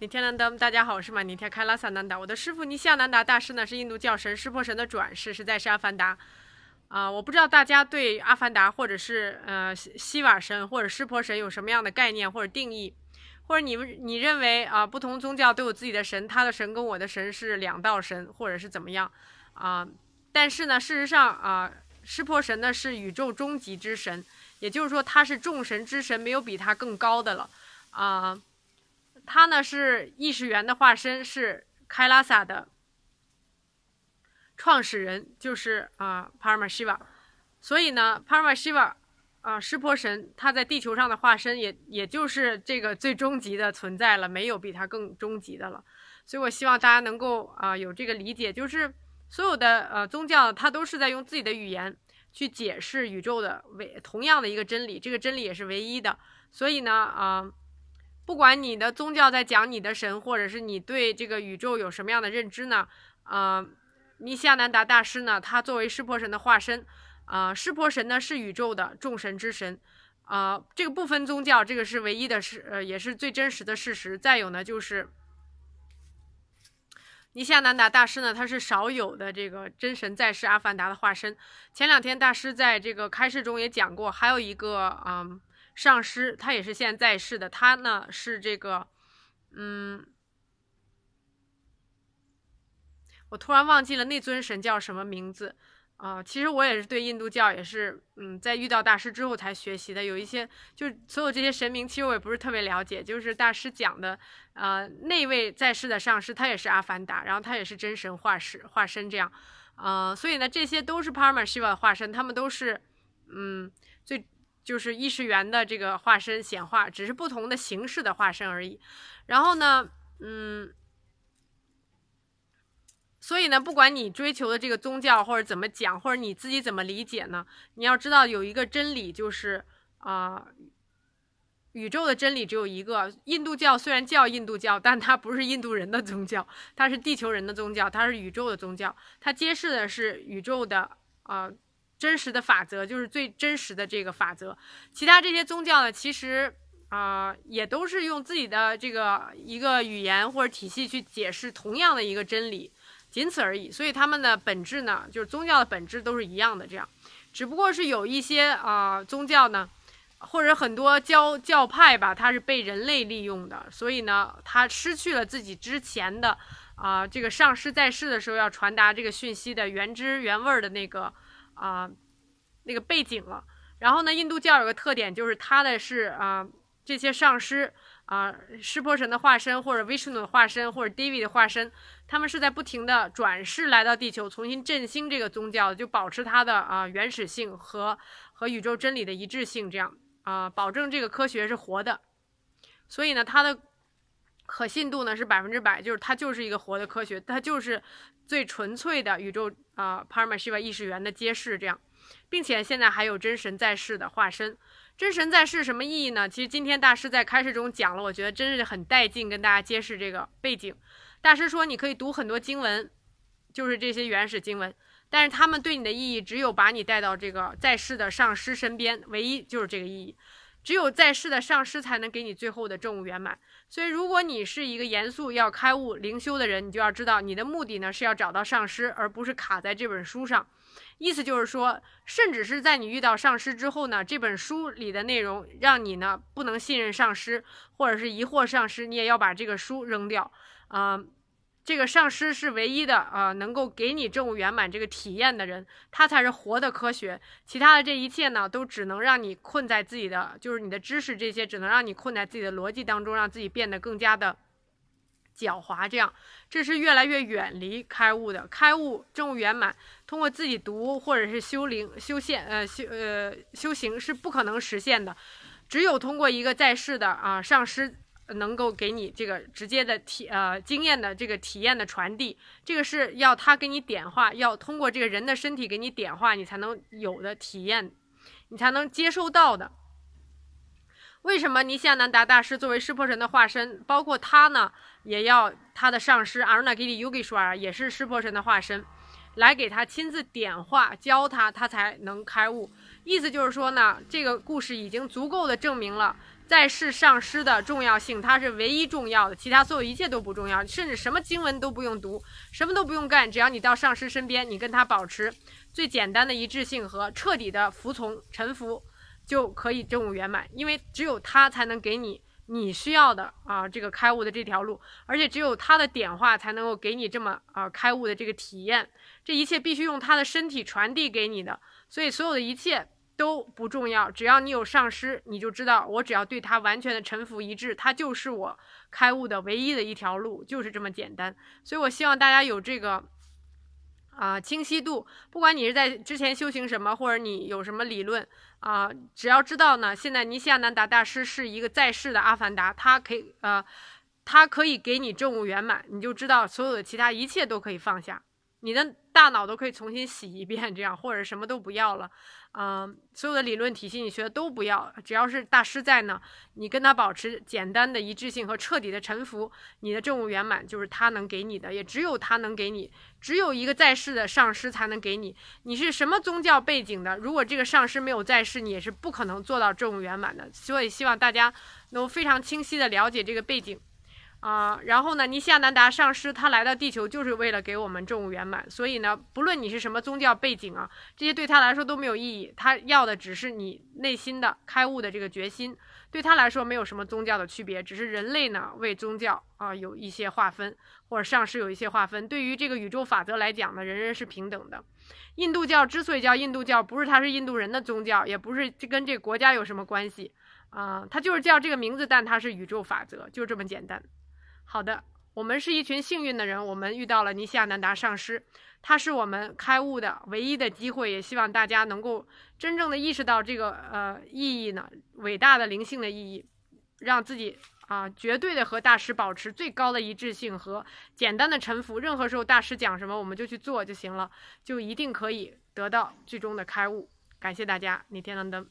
你天南大家好，我是马尼天开拉萨南达。我的师傅尼夏南达大师呢，是印度教神湿婆神的转世，是在《阿凡达》啊。我不知道大家对阿凡达或者是呃西瓦神或者湿婆神有什么样的概念或者定义，或者你们你认为啊，不同宗教都有自己的神，他的神跟我的神是两道神，或者是怎么样啊？但是呢，事实上啊，湿婆神呢是宇宙终极之神，也就是说他是众神之神，没有比他更高的了啊。他呢是意识源的化身，是开拉萨的创始人，就是啊帕尔马希瓦。所以呢，帕尔马希瓦啊湿婆神，他在地球上的化身，也也就是这个最终极的存在了，没有比他更终极的了。所以我希望大家能够啊有这个理解，就是所有的呃宗教，它都是在用自己的语言去解释宇宙的唯同样的一个真理，这个真理也是唯一的。所以呢啊。不管你的宗教在讲你的神，或者是你对这个宇宙有什么样的认知呢？啊，尼西亚南达大师呢，他作为湿婆神的化身，啊，湿婆神呢是宇宙的众神之神，啊，这个不分宗教，这个是唯一的呃，也是最真实的事实。再有呢，就是尼西亚南达大师呢，他是少有的这个真神在世阿凡达的化身。前两天大师在这个开示中也讲过，还有一个啊。上师，他也是现在在世的。他呢是这个，嗯，我突然忘记了那尊神叫什么名字啊。其实我也是对印度教也是，嗯，在遇到大师之后才学习的。有一些，就所有这些神明，其实我也不是特别了解。就是大师讲的，呃，那位在世的上师，他也是阿凡达，然后他也是真神化石化身这样，啊，所以呢，这些都是 p a r a m a h i v a 的化身，他们都是，嗯。就是意识源的这个化身显化，只是不同的形式的化身而已。然后呢，嗯，所以呢，不管你追求的这个宗教或者怎么讲，或者你自己怎么理解呢，你要知道有一个真理，就是啊，宇宙的真理只有一个。印度教虽然叫印度教，但它不是印度人的宗教，它是地球人的宗教，它是宇宙的宗教，它揭示的是宇宙的啊。真实的法则就是最真实的这个法则，其他这些宗教呢，其实啊也都是用自己的这个一个语言或者体系去解释同样的一个真理，仅此而已。所以他们的本质呢，就是宗教的本质都是一样的，这样，只不过是有一些啊宗教呢，或者很多教教派吧，它是被人类利用的，所以呢，它失去了自己之前的啊这个上师在世的时候要传达这个讯息的原汁原味的那个。啊，那个背景了。然后呢，印度教有个特点，就是它的是啊，这些上师啊，湿婆神的化身，或者 Vishnu 的化身，或者 Devi 的化身，他们是在不停的转世来到地球，重新振兴这个宗教，就保持它的啊原始性和和宇宙真理的一致性，这样啊，保证这个科学是活的。所以呢，它的。可信度呢是百分之百，就是它就是一个活的科学，它就是最纯粹的宇宙啊，Parmeshiva 意识源的揭示这样，并且现在还有真神在世的化身。真神在世什么意义呢？其实今天大师在开始中讲了，我觉得真是很带劲，跟大家揭示这个背景。大师说你可以读很多经文，就是这些原始经文，但是他们对你的意义只有把你带到这个在世的上师身边，唯一就是这个意义。只有在世的上师才能给你最后的证悟圆满，所以如果你是一个严肃要开悟灵修的人，你就要知道你的目的呢是要找到上师，而不是卡在这本书上。意思就是说，甚至是在你遇到上师之后呢，这本书里的内容让你呢不能信任上师，或者是疑惑上师，你也要把这个书扔掉，啊。这个上师是唯一的啊，能够给你正务圆满这个体验的人，他才是活的科学。其他的这一切呢，都只能让你困在自己的，就是你的知识这些，只能让你困在自己的逻辑当中，让自己变得更加的狡猾。这样，这是越来越远离开悟的。开悟正务圆满，通过自己读或者是修灵修现呃修呃修行是不可能实现的，只有通过一个在世的啊上师。能够给你这个直接的体呃经验的这个体验的传递，这个是要他给你点化，要通过这个人的身体给你点化，你才能有的体验，你才能接受到的。为什么尼亚南达大师作为湿婆神的化身，包括他呢，也要他的上师阿努那基里尤吉尔，也是湿婆神的化身，来给他亲自点化教他，他才能开悟。意思就是说呢，这个故事已经足够的证明了在世上师的重要性，它是唯一重要的，其他所有一切都不重要，甚至什么经文都不用读，什么都不用干，只要你到上师身边，你跟他保持最简单的一致性和彻底的服从臣服，就可以证悟圆满。因为只有他才能给你你需要的啊这个开悟的这条路，而且只有他的点化才能够给你这么啊开悟的这个体验，这一切必须用他的身体传递给你的，所以所有的一切。都不重要，只要你有上师，你就知道我只要对他完全的臣服一致，他就是我开悟的唯一的一条路，就是这么简单。所以我希望大家有这个啊清晰度，不管你是在之前修行什么，或者你有什么理论啊，只要知道呢，现在尼西亚南达大师是一个在世的阿凡达，他可以呃，他可以给你证悟圆满，你就知道所有的其他一切都可以放下。你的大脑都可以重新洗一遍，这样或者什么都不要了，嗯，所有的理论体系你学的都不要，只要是大师在呢，你跟他保持简单的一致性和彻底的臣服，你的政务圆满就是他能给你的，也只有他能给你，只有一个在世的上师才能给你。你是什么宗教背景的？如果这个上师没有在世，你也是不可能做到政务圆满的。所以希望大家能非常清晰的了解这个背景。啊，然后呢，尼西亚南达上师他来到地球就是为了给我们政务圆满，所以呢，不论你是什么宗教背景啊，这些对他来说都没有意义，他要的只是你内心的开悟的这个决心，对他来说没有什么宗教的区别，只是人类呢为宗教啊有一些划分或者上师有一些划分，对于这个宇宙法则来讲呢，人人是平等的。印度教之所以叫印度教，不是它是印度人的宗教，也不是跟这国家有什么关系啊，它就是叫这个名字，但它是宇宙法则，就这么简单。好的，我们是一群幸运的人，我们遇到了尼西亚南达上师，他是我们开悟的唯一的机会，也希望大家能够真正的意识到这个呃意义呢，伟大的灵性的意义，让自己啊绝对的和大师保持最高的一致性和简单的臣服，任何时候大师讲什么我们就去做就行了，就一定可以得到最终的开悟。感谢大家，你天能灯。